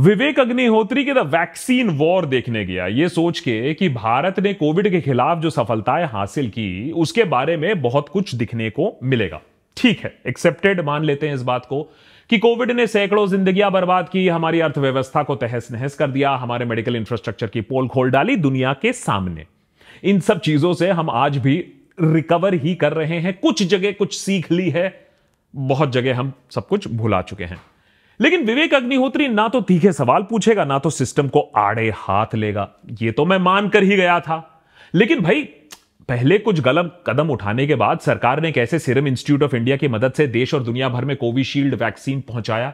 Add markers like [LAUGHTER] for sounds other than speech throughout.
विवेक अग्निहोत्री के the vaccine war देखने गया ये सोच के कि भारत ने कोविड के खिलाफ जो सफलताएं हासिल की उसके बारे में बहुत कुछ दिखने को मिलेगा ठीक है एक्सेप्टेड मान लेते हैं इस बात को कि कोविड ने सैकड़ों जिंदगियां बर्बाद की हमारी अर्थव्यवस्था को तहस नहस कर दिया हमारे मेडिकल इंफ्रास्ट्रक्चर की पोल खोल डाली दुनिया के सामने इन सब चीजों से हम आज भी रिकवर ही कर रहे हैं कुछ जगह कुछ सीख ली है बहुत जगह हम सब कुछ भुला चुके हैं लेकिन विवेक अग्निहोत्री ना तो तीखे सवाल पूछेगा ना तो सिस्टम को आड़े हाथ लेगा ये तो मैं मान कर ही गया था लेकिन भाई पहले कुछ गलत कदम उठाने के बाद सरकार ने कैसे सीरम इंस्टीट्यूट ऑफ इंडिया की मदद से देश और दुनिया भर में कोविशील्ड वैक्सीन पहुंचाया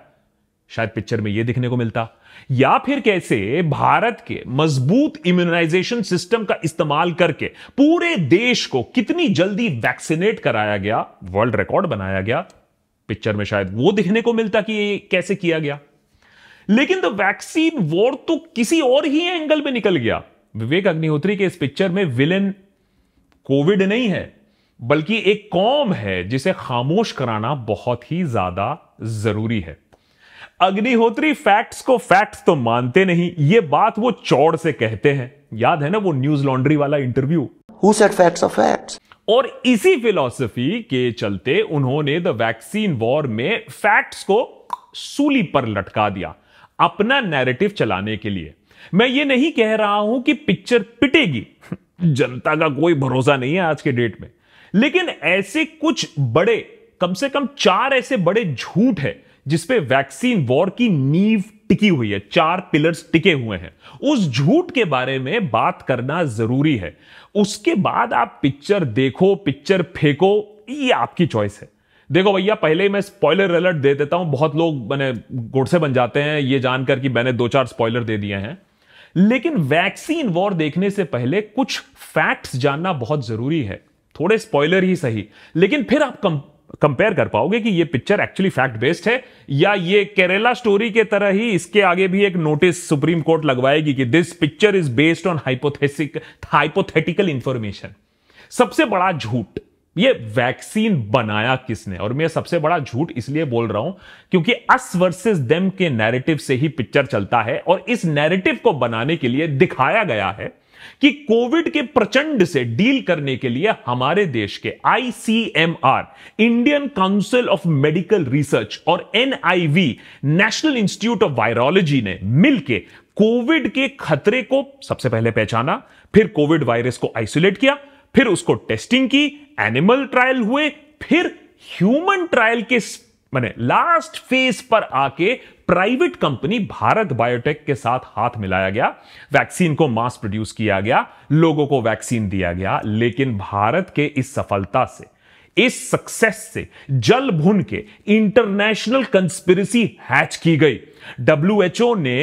शायद पिक्चर में यह दिखने को मिलता या फिर कैसे भारत के मजबूत इम्यूनाइजेशन सिस्टम का इस्तेमाल करके पूरे देश को कितनी जल्दी वैक्सीनेट कराया गया वर्ल्ड रिकॉर्ड बनाया गया पिक्चर में शायद वो दिखने को मिलता कि ये कैसे किया गया लेकिन द वैक्सीन वॉर तो किसी और ही एंगल में निकल गया विवेक अग्निहोत्री के इस पिक्चर में विलेन कोविड नहीं है बल्कि एक कॉम है जिसे खामोश कराना बहुत ही ज्यादा जरूरी है अग्निहोत्री फैक्ट्स को फैक्ट्स तो मानते नहीं ये बात वो चौड़ से कहते हैं याद है ना वो न्यूज लॉन्ड्री वाला interview who set facts of facts और इसी फिलॉसफी के चलते उन्होंने द वैक्सीन वॉर में फैक्ट्स को सूली पर लटका दिया अपना नैरेटिव चलाने के लिए मैं ये नहीं कह रहा हूं कि पिक्चर पिटेगी [LAUGHS] जनता का कोई भरोसा नहीं है आज के डेट में लेकिन ऐसे कुछ बड़े कम से कम चार ऐसे बड़े झूठ है जिसपे वैक्सीन वॉर की नींव टिकी हुई है चार पिलर्स टिके हुए हैं उस झूठ के बारे में बात करना जरूरी है उसके बाद आप पिक्चर देखो पिक्चर फेंको ये आपकी चॉइस है देखो भैया पहले ही मैं स्पॉइलर अलर्ट दे देता हूं बहुत लोग मैंने गुड़से बन जाते हैं ये जानकर कि मैंने दो चार स्पॉइलर दे दिए हैं लेकिन वैक्सीन वॉर देखने से पहले कुछ फैक्ट्स जानना बहुत जरूरी है थोड़े स्पॉइलर ही सही लेकिन फिर आप कंपेयर कर पाओगे कि ये पिक्चर एक्चुअली फैक्ट बेस्ड है या ये केरला स्टोरी के तरह ही इसके आगे भी एक नोटिस सुप्रीम कोर्ट लगवाएगी कि this picture is based on hypothetic hypothetical information सबसे बड़ा झूठ ये वैक्सीन बनाया किसने और मैं सबसे बड़ा झूठ इसलिए बोल रहा हूं क्योंकि अस वर्सेस देम के नैरेटिव से ही पिक्चर चलता है और इस नैरेटिव को बनाने के लिए दिखाया गया है कि कोविड के प्रचंड से डील करने के लिए हमारे देश के ICMR Indian Council of Medical Research और NIV National Institute of Virology ने मिलकर कोविड के खतरे को सबसे पहले पहचाना फिर कोविड वायरस को आइसोलेट किया फिर उसको टेस्टिंग की एनिमल ट्रायल हुए फिर ह्यूमन ट्रायल के माने लास्ट फेज पर आके प्राइवेट कंपनी भारत बायोटेक के साथ हाथ मिलाया गया वैक्सीन को मास प्रोड्यूस किया गया लोगों को वैक्सीन दिया गया लेकिन भारत के इस सफलता से इस सक्सेस से जल भुन के इंटरनेशनल कंस्पिरसी हैच की गई डब्ल्यूएचओ ने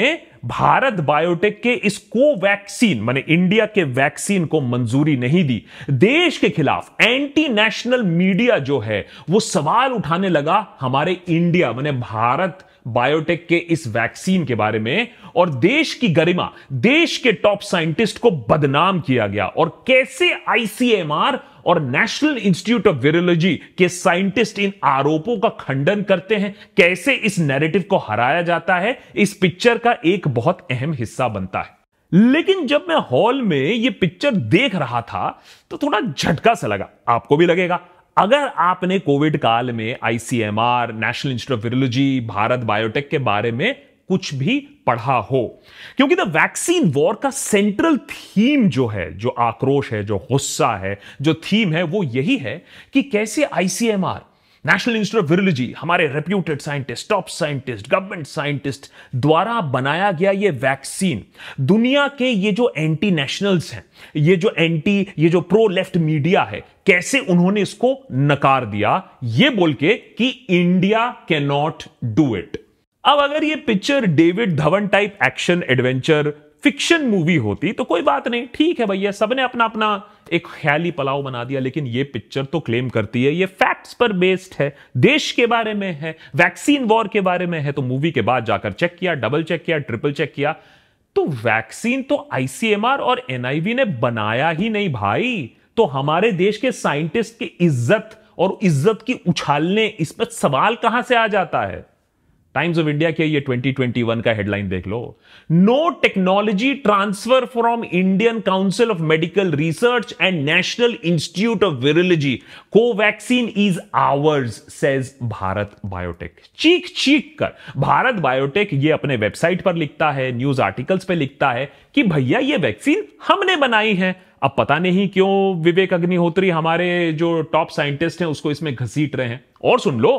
भारत बायोटेक के इस कोवैक्सीन माने इंडिया के वैक्सीन को मंजूरी नहीं दी देश के खिलाफ एंटी नेशनल मीडिया जो है वो सवाल उठाने लगा हमारे इंडिया माने भारत बायोटेक के इस वैक्सीन के बारे में और देश की गरिमा देश के टॉप साइंटिस्ट को बदनाम किया गया और कैसे आईसीएमआर और नेशनल इंस्टीट्यूट ऑफ वीरोलॉजी के साइंटिस्ट इन आरोपों का खंडन करते हैं कैसे इस नैरेटिव को हराया जाता है इस पिक्चर का एक बहुत अहम हिस्सा बनता है लेकिन जब मैं हॉल में ये पिक्चर देख रहा था तो थोड़ा झटका सा लगा आपको भी लगेगा अगर आपने कोविड काल में ICMR National Institute of Virology Bharat Biotech के बारे में कुछ भी पढ़ा हो क्योंकि द वैक्सीन वॉर का सेंट्रल थीम जो है जो आक्रोश है जो गुस्सा है जो थीम है वो यही है कि कैसे ICMR National Institute of Virology हमारे reputed scientist top scientist government scientist द्वारा बनाया गया ये वैक्सीन दुनिया के ये जो एंटी नेशनल्स हैं ये जो एंटी ये जो प्रो लेफ्ट मीडिया है कैसे उन्होंने इसको नकार दिया ये बोल के कि India can not do it अब अगर ये picture David Dhawan type action adventure fiction movie होती तो कोई बात नहीं ठीक है भैया सबने अपना अपना एक ख्याली पलाव बना दिया लेकिन ये पिक्चर तो क्लेम करती है ये फैक्ट्स पर बेस्ड है देश के बारे में है वैक्सीन वॉर के बारे में है तो मूवी के बाद जाकर चेक किया डबल चेक किया ट्रिपल चेक किया तो वैक्सीन तो आईसीएमआर और एनआईवी ने बनाया ही नहीं भाई तो हमारे देश के साइंटिस्ट की इज्जत और इज्जत की उछालने इस पर सवाल कहां से आ जाता है टाइम्स ऑफ इंडिया के ये 2021 का हेडलाइन देख लो no technology transfer from Indian Council of Medical Research and National Institute of Virology Covaxin is ours says Bharat Biotech चीख चीख कर भारत बायोटेक ये अपने वेबसाइट पर लिखता है न्यूज आर्टिकल्स पे लिखता है कि भैया ये वैक्सीन हमने बनाई है अब पता नहीं क्यों विवेक अग्निहोत्री हमारे जो टॉप साइंटिस्ट हैं उसको इसमें घसीट रहे हैं और सुन लो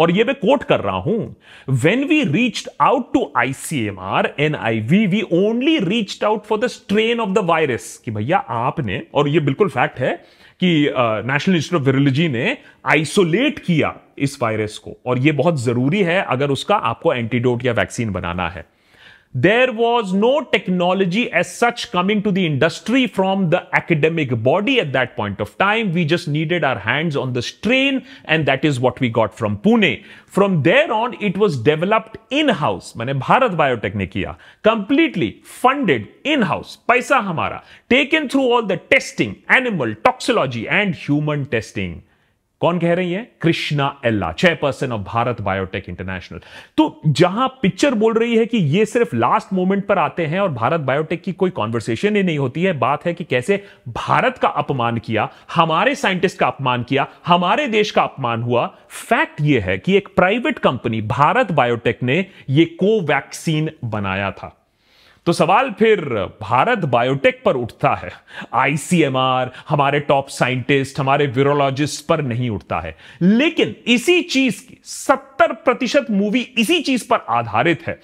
और ये मैं कोट कर रहा हूं when we reach out to ICMR I we we only reach out for the strain of the virus कि भैया आपने और ये बिल्कुल फैक्ट है कि नेशनल इंस्टीट्यूट ऑफ वायरोलॉजी ने आइसोलेट किया इस वायरस को और यह बहुत जरूरी है अगर उसका आपको एंटीडोट या वैक्सीन बनाना है there was no technology as such coming to the industry from the academic body at that point of time. We just needed our hands on the strain and that is what we got from Pune. From there on, it was developed in-house. मैंने Bharat Biotech किया. Completely funded in-house. पैसा हमारा. Taken through all the testing, animal, toxicology and human testing. कौन कह रही है Krishna Ella chairperson of Bharat Biotech International तो जहां पिक्चर बोल रही है कि ये सिर्फ लास्ट मोमेंट पर आते हैं और भारत बायोटेक की कोई कॉन्वर्सेशन ही नहीं होती है बात है कि कैसे भारत का अपमान किया हमारे साइंटिस्ट का अपमान किया हमारे देश का अपमान हुआ फैक्ट यह है कि एक प्राइवेट कंपनी भारत बायोटेक ने यह कोवैक्सीन बनाया था तो सवाल फिर भारत बायोटेक पर उठता है आईसीएमआर हमारे टॉप साइंटिस्ट हमारे व्यूरोलॉजिस्ट पर नहीं उठता है लेकिन इसी चीज की सत्तर प्रतिशत मूवी इसी चीज पर आधारित है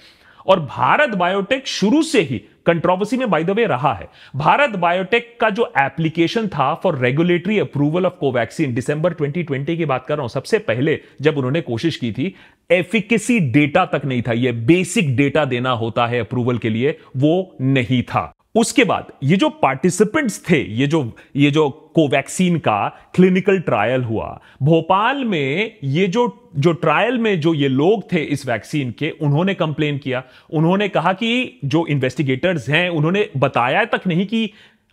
और भारत बायोटेक शुरू से ही कंट्रोवर्सी में बाय द वे रहा है भारत बायोटेक का जो एप्लीकेशन था for regulatory approval of Covaxin December 2020 की बात कर रहा हूं सबसे पहले जब उन्होंने कोशिश की थी एफिकेसी डेटा तक नहीं था यह बेसिक डेटा देना होता है अप्रूवल के लिए वो नहीं था उसके बाद ये जो पार्टिसिपेंट्स थे ये जो ये जो कोवैक्सीन का क्लिनिकल ट्रायल हुआ भोपाल में ये जो जो ट्रायल में जो ये लोग थे इस वैक्सीन के उन्होंने कंप्लेन किया उन्होंने कहा कि जो इन्वेस्टिगेटर्स हैं उन्होंने बताया तक नहीं कि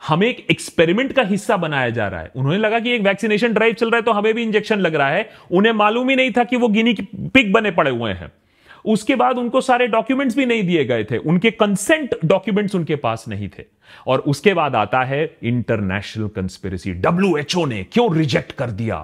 हमें एक एक्सपेरिमेंट का हिस्सा बनाया जा रहा है उन्होंने लगा कि एक वैक्सीनेशन ड्राइव चल रहा है तो हमें भी इंजेक्शन लग रहा है उन्हें मालूम ही नहीं था कि वो गिनी पिक बने पड़े हुए हैं उसके बाद उनको सारे डॉक्यूमेंट्स भी नहीं दिए गए थे उनके कंसेंट डॉक्यूमेंट्स उनके पास नहीं थे और उसके बाद आता है इंटरनेशनल कंस्पिरसी डब्ल्यू ने क्यों रिजेक्ट कर दिया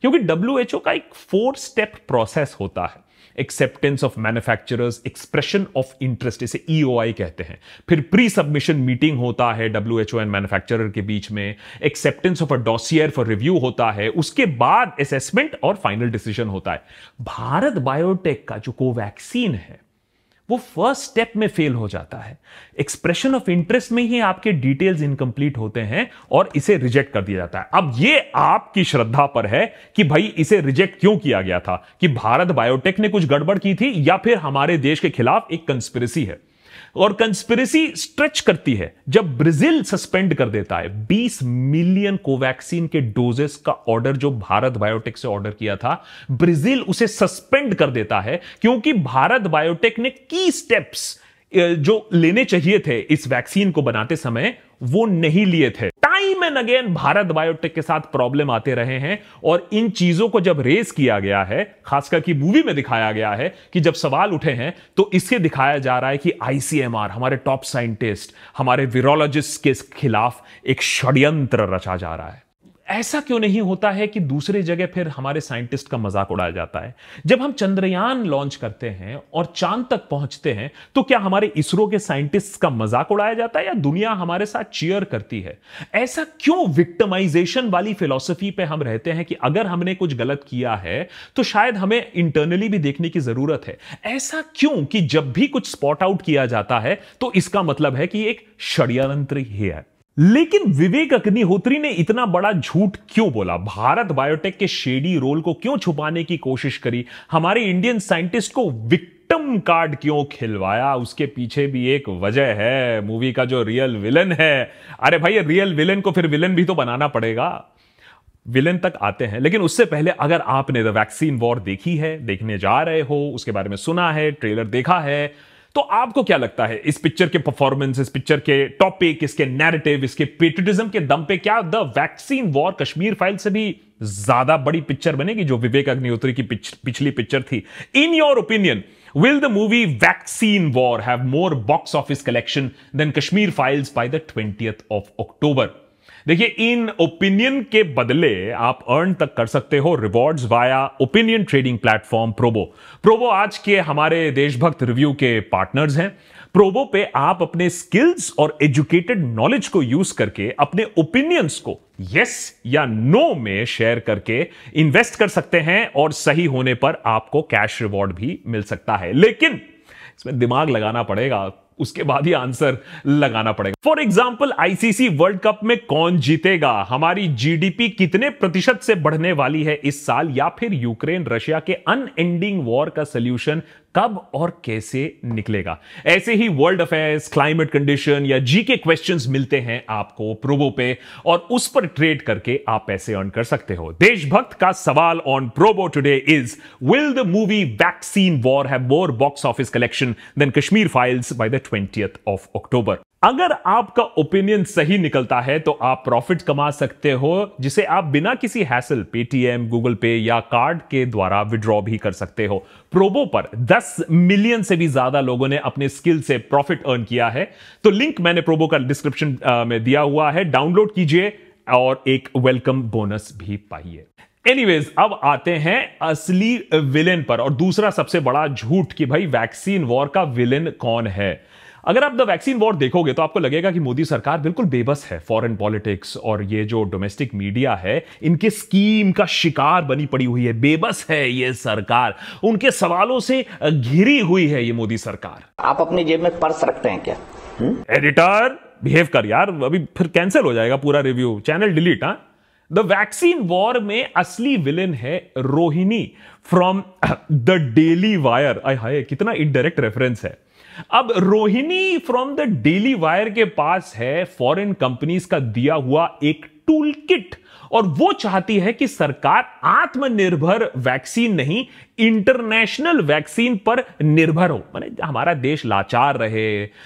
क्योंकि डब्ल्यू का एक फोर स्टेप प्रोसेस होता है acceptance of manufacturers expression of interest इसे ईओआई e कहते हैं फिर प्री सबमिशन मीटिंग होता है W H O and manufacturer के बीच में acceptance of a dossier for review होता है उसके बाद असेसमेंट और फाइनल डिसीजन होता है भारत बायोटेक का जो कोवैक्सीन है वो फर्स्ट स्टेप में फेल हो जाता है एक्सप्रेशन ऑफ इंटरेस्ट में ही आपके डिटेल्स इनकम्प्लीट होते हैं और इसे रिजेक्ट कर दिया जाता है अब ये आपकी श्रद्धा पर है कि भाई इसे रिजेक्ट क्यों किया गया था कि भारत बायोटेक ने कुछ गड़बड़ की थी या फिर हमारे देश के खिलाफ एक कंस्पिरसी है और कंस्पिरेसी स्ट्रेच करती है जब ब्राजील सस्पेंड कर देता है 20 मिलियन कोवैक्सीन के डोजेस का ऑर्डर जो भारत बायोटेक से ऑर्डर किया था ब्राजील उसे सस्पेंड कर देता है क्योंकि भारत बायोटेक ने की स्टेप्स जो लेने चाहिए थे इस वैक्सीन को बनाते समय वो नहीं लिए थे time and again Bharat Biotech के साथ प्रॉब्लम आते रहे हैं और इन चीजों को जब रेस किया गया है खासकर की मूवी में दिखाया गया है कि जब सवाल उठे हैं तो इससे दिखाया जा रहा है कि आईसीएमआर हमारे टॉप साइंटिस्ट हमारे वीरोलॉजिस्ट के खिलाफ एक षड्यंत्र रचा जा रहा है ऐसा क्यों नहीं होता है कि दूसरे जगह फिर हमारे साइंटिस्ट का मजाक उड़ाया जाता है जब हम चंद्रयान लॉन्च करते हैं और चांद तक पहुंचते हैं तो क्या हमारे इसरो के साइंटिस्ट का मजाक उड़ाया जाता है या दुनिया हमारे साथ चीयर करती है ऐसा क्यों विक्टमाइजेशन वाली फिलोसफी पे हम रहते हैं कि अगर हमने कुछ गलत किया है तो शायद हमें इंटरनली भी देखने की जरूरत है ऐसा क्यों कि जब भी कुछ स्पॉट आउट किया जाता है तो इसका मतलब है कि एक षड्यंत्र ही है लेकिन विवेक अग्निहोत्री ने इतना बड़ा झूठ क्यों बोला भारत बायोटेक के शेडी रोल को क्यों छुपाने की कोशिश करी हमारे इंडियन साइंटिस्ट को विक्टम कार्ड क्यों खिलवाया उसके पीछे भी एक वजह है मूवी का जो रियल विलन है अरे भाई रियल विलन को फिर विलन भी तो बनाना पड़ेगा विलन तक आते हैं लेकिन उससे पहले अगर आपने द वैक्सीन वॉर देखी है देखने जा रहे हो उसके बारे में सुना है ट्रेलर देखा है तो आपको क्या लगता है इस पिक्चर के परफॉर्मेंस इस पिक्चर के टॉपिक इसके नैरेटिव इसके पेट्रिटिज्म के दम पे क्या the vaccine war Kashmir file से भी ज्यादा बड़ी पिक्चर बनेगी जो विवेक अग्निहोत्री की पिछ, पिछली पिक्चर थी in your opinion will the movie vaccine war have more box office collection than Kashmir files by the twenty of October देखिए इन ओपिनियन के बदले आप अर्न तक कर सकते हो rewards via opinion trading platform Probo Probo आज के हमारे देशभक्त रिव्यू के पार्टनर्स हैं प्रोबो पे आप अपने स्किल्स और एजुकेटेड नॉलेज को यूज करके अपने ओपिनियंस को यस या नो में शेयर करके इन्वेस्ट कर सकते हैं और सही होने पर आपको कैश रिवॉर्ड भी मिल सकता है लेकिन इसमें दिमाग लगाना पड़ेगा उसके बाद ही आंसर लगाना पड़ेगा for example ICC World Cup में कौन जीतेगा हमारी जीडीपी कितने प्रतिशत से बढ़ने वाली है इस साल या फिर यूक्रेन रशिया के अनएंडिंग वॉर का सोल्यूशन कब और कैसे निकलेगा ऐसे ही वर्ल्ड अफेयर्स क्लाइमेट कंडीशन या जीके क्वेश्चंस क्वेश्चन मिलते हैं आपको प्रोबो पे और उस पर ट्रेड करके आप पैसे अर्न कर सकते हो देशभक्त का सवाल on Probo today is will the movie vaccine war have more box office collection than Kashmir files by the twentieth of October अगर आपका ओपिनियन सही निकलता है तो आप प्रॉफिट कमा सकते हो जिसे आप बिना किसी हैसल पेटीएम गूगल पे या कार्ड के द्वारा विड्रॉ भी कर सकते हो प्रोबो पर 10 मिलियन से भी ज्यादा लोगों ने अपने स्किल से प्रॉफिट अर्न किया है तो लिंक मैंने प्रोबो का डिस्क्रिप्शन में दिया हुआ है डाउनलोड कीजिए और एक वेलकम बोनस भी पाइए एनीवेज अब आते हैं असली विलेन पर और दूसरा सबसे बड़ा झूठ कि भाई वैक्सीन वॉर का विलेन कौन है अगर आप द वैक्सीन वॉर देखोगे तो आपको लगेगा कि मोदी सरकार बिल्कुल बेबस है फॉरेन पॉलिटिक्स और ये जो डोमेस्टिक मीडिया है इनके स्कीम का शिकार बनी पड़ी हुई है बेबस है ये सरकार उनके सवालों से घिरी हुई है ये मोदी सरकार आप अपनी जेब में पर्स रखते हैं क्या एडिटर बिहेव कर यार अभी फिर कैंसिल हो जाएगा पूरा रिव्यू चैनल डिलीट हाँ द वैक्सीन वॉर में असली विलेन है Rohini from the Daily Wire आई हाय कितना इनडायरेक्ट रेफरेंस है अब Rohini from the Daily Wire के पास है फॉरेन कंपनीज का दिया हुआ एक टूल किट और वो चाहती है कि सरकार आत्मनिर्भर वैक्सीन नहीं इंटरनेशनल वैक्सीन पर निर्भर हो माने हमारा देश लाचार रहे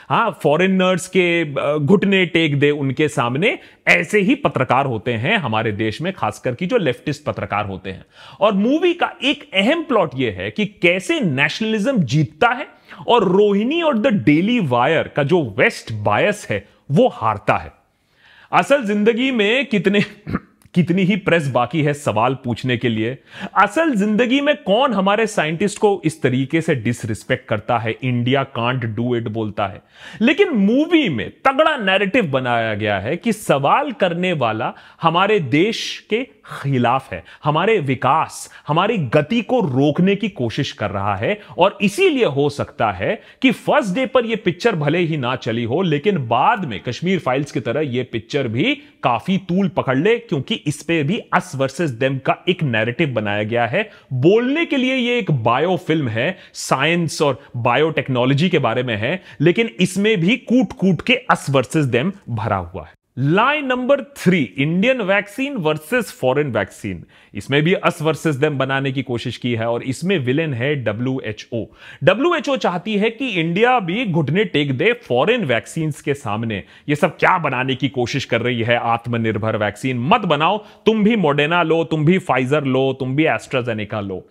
हाँ फॉरेनर्स के घुटने टेक दे उनके सामने ऐसे ही पत्रकार होते हैं हमारे देश में खासकर की जो लेफ्टिस्ट पत्रकार होते हैं और मूवी का एक अहम प्लॉट यह है कि कैसे नेशनलिज्म जीतता है और रोहिणी और द डेली वायर का जो वेस्ट बायस है वो हारता है असल जिंदगी में कितने कितनी ही प्रेस बाकी है सवाल पूछने के लिए असल जिंदगी में कौन हमारे साइंटिस्ट को इस तरीके से डिसरिस्पेक्ट करता है इंडिया कांट डू इट बोलता है लेकिन मूवी में तगड़ा नैरेटिव बनाया गया है कि सवाल करने वाला हमारे देश के खिलाफ है हमारे विकास हमारी गति को रोकने की कोशिश कर रहा है और इसीलिए हो सकता है कि फर्स्ट डे पर यह पिक्चर भले ही ना चली हो लेकिन बाद में कश्मीर फाइल्स की तरह यह पिक्चर भी काफी तूल पकड़ ले क्योंकि इस पे भी अस वर्सेस देम का एक नैरेटिव बनाया गया है बोलने के लिए ये एक बायो फिल्म है साइंस और बायोटेक्नोलॉजी के बारे में है लेकिन इसमें भी कूट कूट के अस वर्सेस देम भरा हुआ है line number three Indian vaccine versus foreign vaccine इसमें भी अस वर्सेस देम बनाने की कोशिश की है और इसमें विलेन है W H O W H O चाहती है कि इंडिया भी घुटने टेक दे फॉरेन वैक्सीन के सामने ये सब क्या बनाने की कोशिश कर रही है आत्मनिर्भर वैक्सीन मत बनाओ तुम भी मोडेना लो तुम भी फाइजर लो तुम भी एस्ट्राजेनेका लो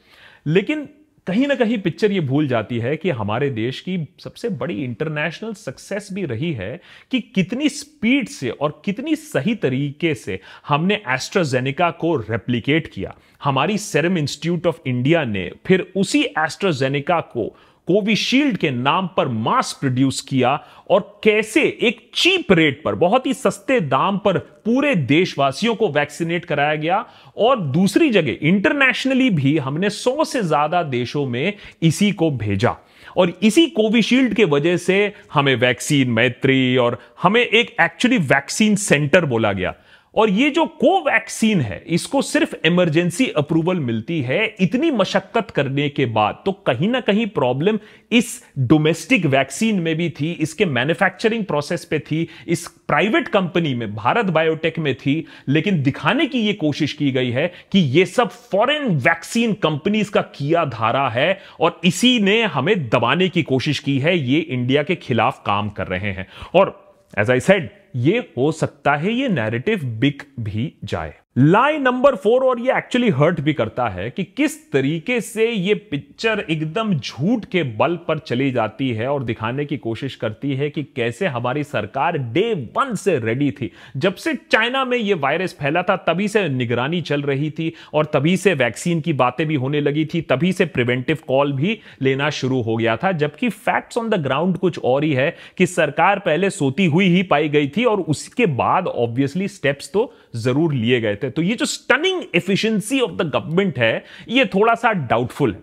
लेकिन कहीं ना कहीं पिक्चर ये भूल जाती है कि हमारे देश की सबसे बड़ी इंटरनेशनल सक्सेस भी रही है कि कितनी स्पीड से और कितनी सही तरीके से हमने एस्ट्राजेनिका को रेप्लिकेट किया हमारी सेरम इंस्टीट्यूट ऑफ इंडिया ने फिर उसी एस्ट्राजेनिका को कोविशील्ड के नाम पर मास प्रोड्यूस किया और कैसे एक चीप रेट पर बहुत ही सस्ते दाम पर पूरे देशवासियों को वैक्सीनेट कराया गया और दूसरी जगह इंटरनेशनली भी हमने सौ से ज्यादा देशों में इसी को भेजा और इसी कोविशील्ड के वजह से हमें वैक्सीन मैत्री और हमें एक एक्चुअली वैक्सीन सेंटर बोला गया और ये जो कोवैक्सीन है इसको सिर्फ इमरजेंसी अप्रूवल मिलती है इतनी मशक्कत करने के बाद तो कहीं ना कहीं प्रॉब्लम इस डोमेस्टिक वैक्सीन में भी थी इसके मैन्युफैक्चरिंग प्रोसेस पे थी इस प्राइवेट कंपनी में भारत बायोटेक में थी लेकिन दिखाने की ये कोशिश की गई है कि ये सब फॉरेन वैक्सीन कंपनीज का किया धारा है और इसी ने हमें दबाने की कोशिश की है ये इंडिया के खिलाफ काम कर रहे हैं और एज आई सेड ये हो सकता है ये नैरेटिव बिक भी जाए लाइन नंबर फोर और ये एक्चुअली हर्ट भी करता है कि किस तरीके से ये पिक्चर एकदम झूठ के बल पर चली जाती है और दिखाने की कोशिश करती है कि कैसे हमारी सरकार डे वन से रेडी थी जब से चाइना में ये वायरस फैला था तभी से निगरानी चल रही थी और तभी से वैक्सीन की बातें भी होने लगी थी तभी से प्रिवेंटिव कॉल भी लेना शुरू हो गया था जबकि फैक्ट्स ऑन द ग्राउंड कुछ और ही है कि सरकार पहले सोती हुई ही पाई गई थी और उसके बाद ऑब्वियसली स्टेप्स तो जरूर लिए गए थे तो ये जो stunning efficiency of the government है ये थोड़ा सा डाउटफुल है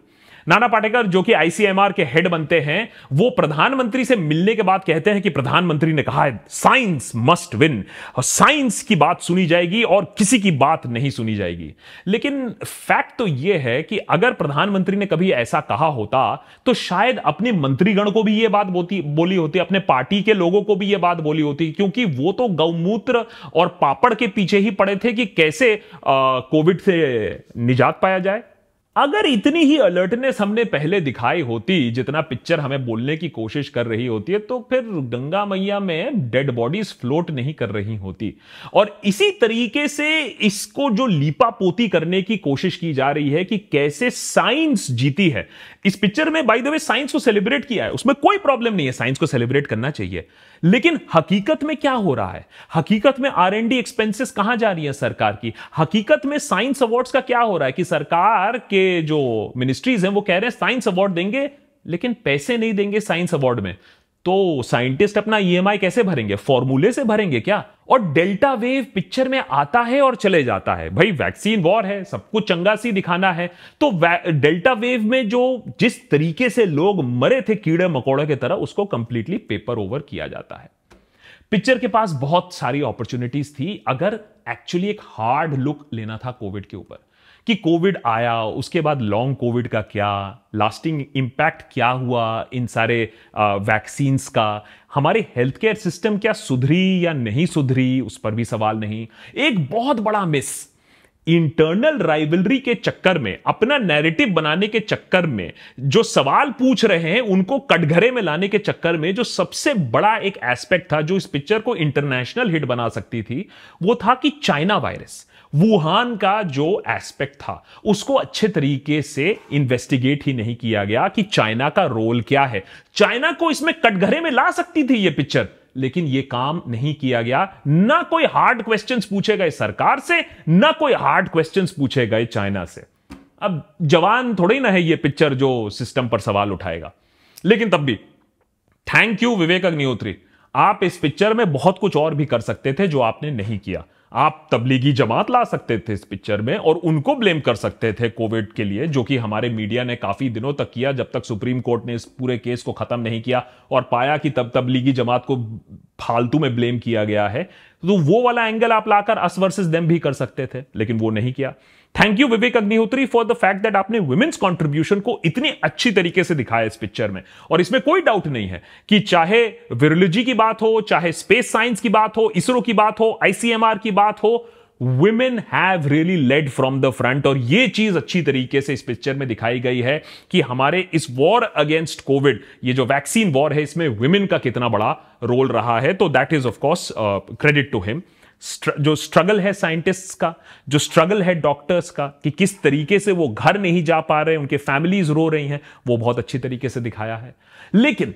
नाना पाटेकर जो कि आईसीएमआर के हेड बनते हैं वो प्रधानमंत्री से मिलने के बाद कहते हैं कि प्रधानमंत्री ने कहा है साइंस मस्ट विन साइंस की बात सुनी जाएगी और किसी की बात नहीं सुनी जाएगी लेकिन फैक्ट तो यह है कि अगर प्रधानमंत्री ने कभी ऐसा कहा होता तो शायद अपने मंत्रीगण को भी यह बात बोली होती अपने पार्टी के लोगों को भी यह बात बोली होती क्योंकि वो तो गौमूत्र और पापड़ के पीछे ही पड़े थे कि कैसे कोविड से निजात पाया जाए अगर इतनी ही अलर्टनेस हमने पहले दिखाई होती जितना पिक्चर हमें बोलने की कोशिश कर रही होती है तो फिर गंगा मैया में डेड बॉडीज फ्लोट नहीं कर रही होती और इसी तरीके से इसको जो लीपा पोती करने की कोशिश की जा रही है कि कैसे साइंस जीती है इस पिक्चर में बाय द वे साइंस को सेलिब्रेट किया है उसमें कोई प्रॉब्लम नहीं है साइंस को सेलिब्रेट करना चाहिए लेकिन हकीकत में क्या हो रहा है हकीकत में आर एंड डी कहां जा रही है सरकार की हकीकत में साइंस अवार्ड्स का क्या हो रहा है कि सरकार के जो मिनिस्ट्रीज हैं वो कह रहे हैं साइंस अवार्ड देंगे लेकिन पैसे नहीं देंगे साइंस अवार्ड में तो साइंटिस्ट अपना ईएमआई e कैसे भरेंगे फॉर्मूले से भरेंगे क्या और डेल्टा वेव पिक्चर में आता है और चले जाता है भाई वैक्सीन वॉर है कुछ चंगा सी दिखाना है तो डेल्टा वेव में जो जिस तरीके से लोग मरे थे कीड़े मकोड़े की तरह उसको कंप्लीटली पेपर ओवर किया जाता है पिक्चर के पास बहुत सारी अपॉर्चुनिटीज थी अगर एक्चुअली एक हार्ड लुक लेना था कोविड के ऊपर कि कोविड आया उसके बाद लॉन्ग कोविड का क्या लास्टिंग इम्पैक्ट क्या हुआ इन सारे वैक्सीन्स का हमारे हेल्थ केयर सिस्टम क्या सुधरी या नहीं सुधरी उस पर भी सवाल नहीं एक बहुत बड़ा मिस इंटरनल राइवलरी के चक्कर में अपना नैरेटिव बनाने के चक्कर में जो सवाल पूछ रहे हैं उनको कटघरे में लाने के चक्कर में जो सबसे बड़ा एक एस्पेक्ट था जो इस पिक्चर को इंटरनेशनल हिट बना सकती थी वो था कि चाइना वायरस वुहान का जो एस्पेक्ट था उसको अच्छे तरीके से इन्वेस्टिगेट ही नहीं किया गया कि चाइना का रोल क्या है चाइना को इसमें कटघरे में ला सकती थी यह पिक्चर लेकिन यह काम नहीं किया गया ना कोई हार्ड क्वेश्चंस पूछे गए सरकार से ना कोई हार्ड क्वेश्चंस पूछे गए चाइना से अब जवान थोड़ी ना है यह पिक्चर जो सिस्टम पर सवाल उठाएगा लेकिन तब भी थैंक यू विवेक अग्निहोत्री आप इस पिक्चर में बहुत कुछ और भी कर सकते थे जो आपने नहीं किया आप तबलीगी जमात ला सकते थे इस पिक्चर में और उनको ब्लेम कर सकते थे कोविड के लिए जो कि हमारे मीडिया ने काफी दिनों तक किया जब तक सुप्रीम कोर्ट ने इस पूरे केस को खत्म नहीं किया और पाया कि तब तबलीगी जमात को फालतू में ब्लेम किया गया है तो वो वाला एंगल आप लाकर अस वर्सेस देम भी कर सकते थे लेकिन वो नहीं किया thank you Vivek Agnihotri for the fact that आपने वुमेन्स कॉन्ट्रीब्यूशन को इतनी अच्छी तरीके से दिखाया इस पिक्चर में और इसमें कोई डाउट नहीं है कि चाहे वीरोलॉजी की बात हो चाहे स्पेस साइंस की बात हो इसरो की बात हो आईसीएमआर की बात हो women have really led from the front और ये चीज अच्छी तरीके से इस पिक्चर में दिखाई गई है कि हमारे इस वॉर अगेंस्ट कोविड ये जो वैक्सीन वॉर है इसमें वुमेन का कितना बड़ा रोल रहा है तो that is of course credit to him जो स्ट्रगल है साइंटिस्ट्स का जो स्ट्रगल है डॉक्टर्स का कि किस तरीके से वो घर नहीं जा पा रहे उनके फैमिलीज रो रही हैं वो बहुत अच्छी तरीके से दिखाया है लेकिन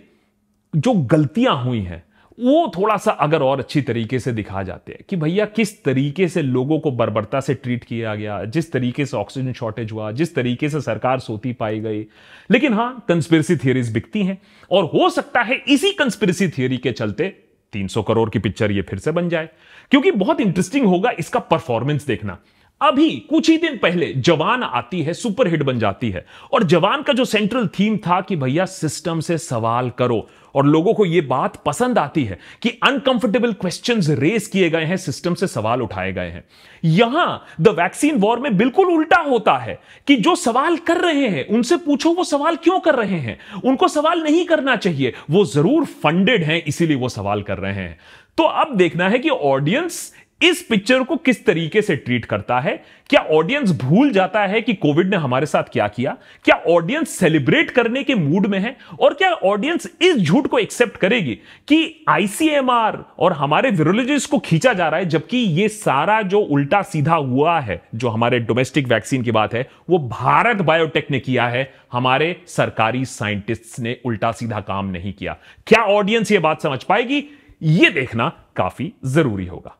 जो गलतियां हुई हैं वो थोड़ा सा अगर और अच्छी तरीके से दिखा जाते हैं कि भैया किस तरीके से लोगों को बर्बरता से ट्रीट किया गया जिस तरीके से ऑक्सीजन शॉर्टेज हुआ जिस तरीके से सरकार सोती पाई गई लेकिन हाँ कंस्पिरसी थियरीज बिकती हैं और हो सकता है इसी कंस्पिरसी थियरी के चलते 300 करोड़ की पिक्चर ये फिर से बन जाए क्योंकि बहुत इंटरेस्टिंग होगा इसका परफॉर्मेंस देखना अभी कुछ ही दिन पहले जवान आती है सुपरहिट बन जाती है और जवान का जो सेंट्रल थीम था कि भैया सिस्टम से सवाल करो और लोगों को यह बात पसंद आती है कि अनकंफर्टेबल क्वेश्चंस रेस किए गए हैं सिस्टम से सवाल उठाए गए हैं यहां द वैक्सीन वॉर में बिल्कुल उल्टा होता है कि जो सवाल कर रहे हैं उनसे पूछो वो सवाल क्यों कर रहे हैं उनको सवाल नहीं करना चाहिए वो जरूर फंडेड हैं इसीलिए वो सवाल कर रहे हैं तो अब देखना है कि ऑडियंस इस पिक्चर को किस तरीके से ट्रीट करता है क्या ऑडियंस भूल जाता है कि कोविड ने हमारे साथ क्या किया क्या ऑडियंस सेलिब्रेट करने के मूड में है और क्या ऑडियंस इस झूठ को एक्सेप्ट करेगी कि आईसीएमआर और हमारे वीरोलॉजिस्ट को खींचा जा रहा है जबकि ये सारा जो उल्टा सीधा हुआ है जो हमारे डोमेस्टिक वैक्सीन की बात है वो भारत बायोटेक ने किया है हमारे सरकारी साइंटिस्ट ने उल्टा सीधा काम नहीं किया क्या ऑडियंस ये बात समझ पाएगी ये देखना काफी जरूरी होगा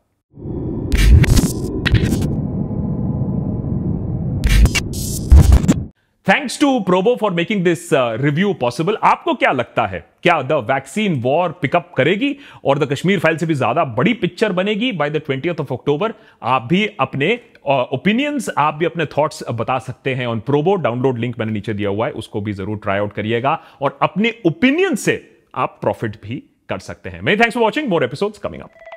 thanks to Probo for making this review possible आपको क्या लगता है क्या द वैक्सीन वॉर पिकअप करेगी और द कश्मीर फाइल से भी ज्यादा बड़ी पिक्चर बनेगी by the twenty of October आप भी अपने ओपिनियंस uh, आप भी अपने थॉट्स बता सकते हैं ऑन प्रोबो डाउनलोड लिंक मैंने नीचे दिया हुआ है उसको भी जरूर ट्राई आउट करिएगा और अपने ओपिनियन से आप प्रॉफिट भी कर सकते हैं मेरी thanks for watching more episode coming up